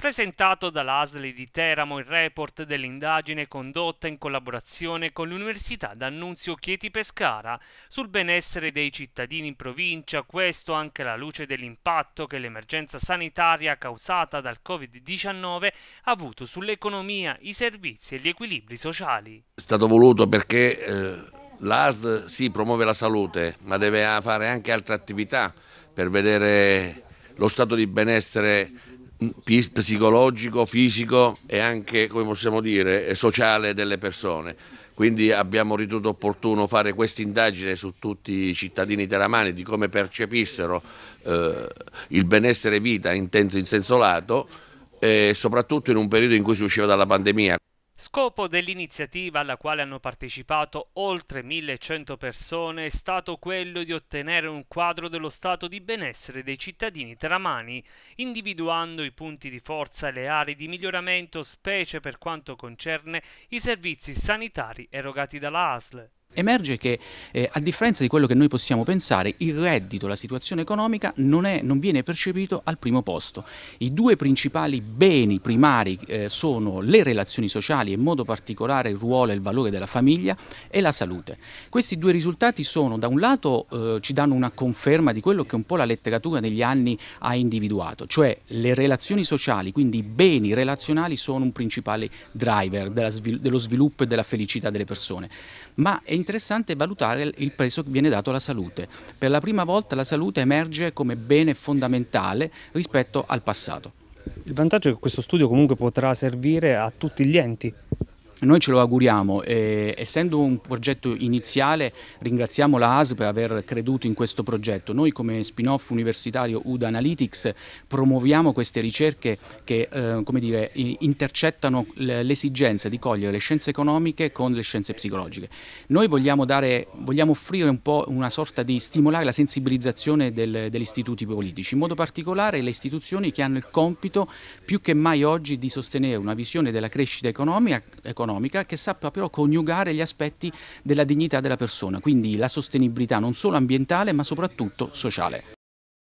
presentato dall'ASLE di Teramo il report dell'indagine condotta in collaborazione con l'Università d'Annunzio Chieti Pescara sul benessere dei cittadini in provincia, questo anche alla luce dell'impatto che l'emergenza sanitaria causata dal Covid-19 ha avuto sull'economia, i servizi e gli equilibri sociali. È stato voluto perché eh, l'ASL sì, promuove la salute, ma deve fare anche altre attività per vedere lo stato di benessere psicologico, fisico e anche, come possiamo dire, sociale delle persone. Quindi abbiamo ritenuto opportuno fare questa indagine su tutti i cittadini teramani di come percepissero eh, il benessere vita in, in senso lato e soprattutto in un periodo in cui si usciva dalla pandemia. Scopo dell'iniziativa alla quale hanno partecipato oltre 1100 persone è stato quello di ottenere un quadro dello stato di benessere dei cittadini teramani, individuando i punti di forza e le aree di miglioramento specie per quanto concerne i servizi sanitari erogati dalla ASL emerge che eh, a differenza di quello che noi possiamo pensare, il reddito, la situazione economica non, è, non viene percepito al primo posto. I due principali beni primari eh, sono le relazioni sociali in modo particolare il ruolo e il valore della famiglia e la salute. Questi due risultati sono da un lato eh, ci danno una conferma di quello che un po' la letteratura negli anni ha individuato, cioè le relazioni sociali, quindi i beni relazionali sono un principale driver della, dello sviluppo e della felicità delle persone. Ma è interessante valutare il prezzo che viene dato alla salute. Per la prima volta la salute emerge come bene fondamentale rispetto al passato. Il vantaggio è che questo studio comunque potrà servire a tutti gli enti noi ce lo auguriamo, eh, essendo un progetto iniziale ringraziamo la ASP per aver creduto in questo progetto. Noi come spin-off universitario UDA Analytics promuoviamo queste ricerche che eh, dire, intercettano l'esigenza di cogliere le scienze economiche con le scienze psicologiche. Noi vogliamo, dare, vogliamo offrire un po' una sorta di stimolare la sensibilizzazione del, degli istituti politici, in modo particolare le istituzioni che hanno il compito più che mai oggi di sostenere una visione della crescita economica, economica economica che sappia però coniugare gli aspetti della dignità della persona, quindi la sostenibilità non solo ambientale ma soprattutto sociale.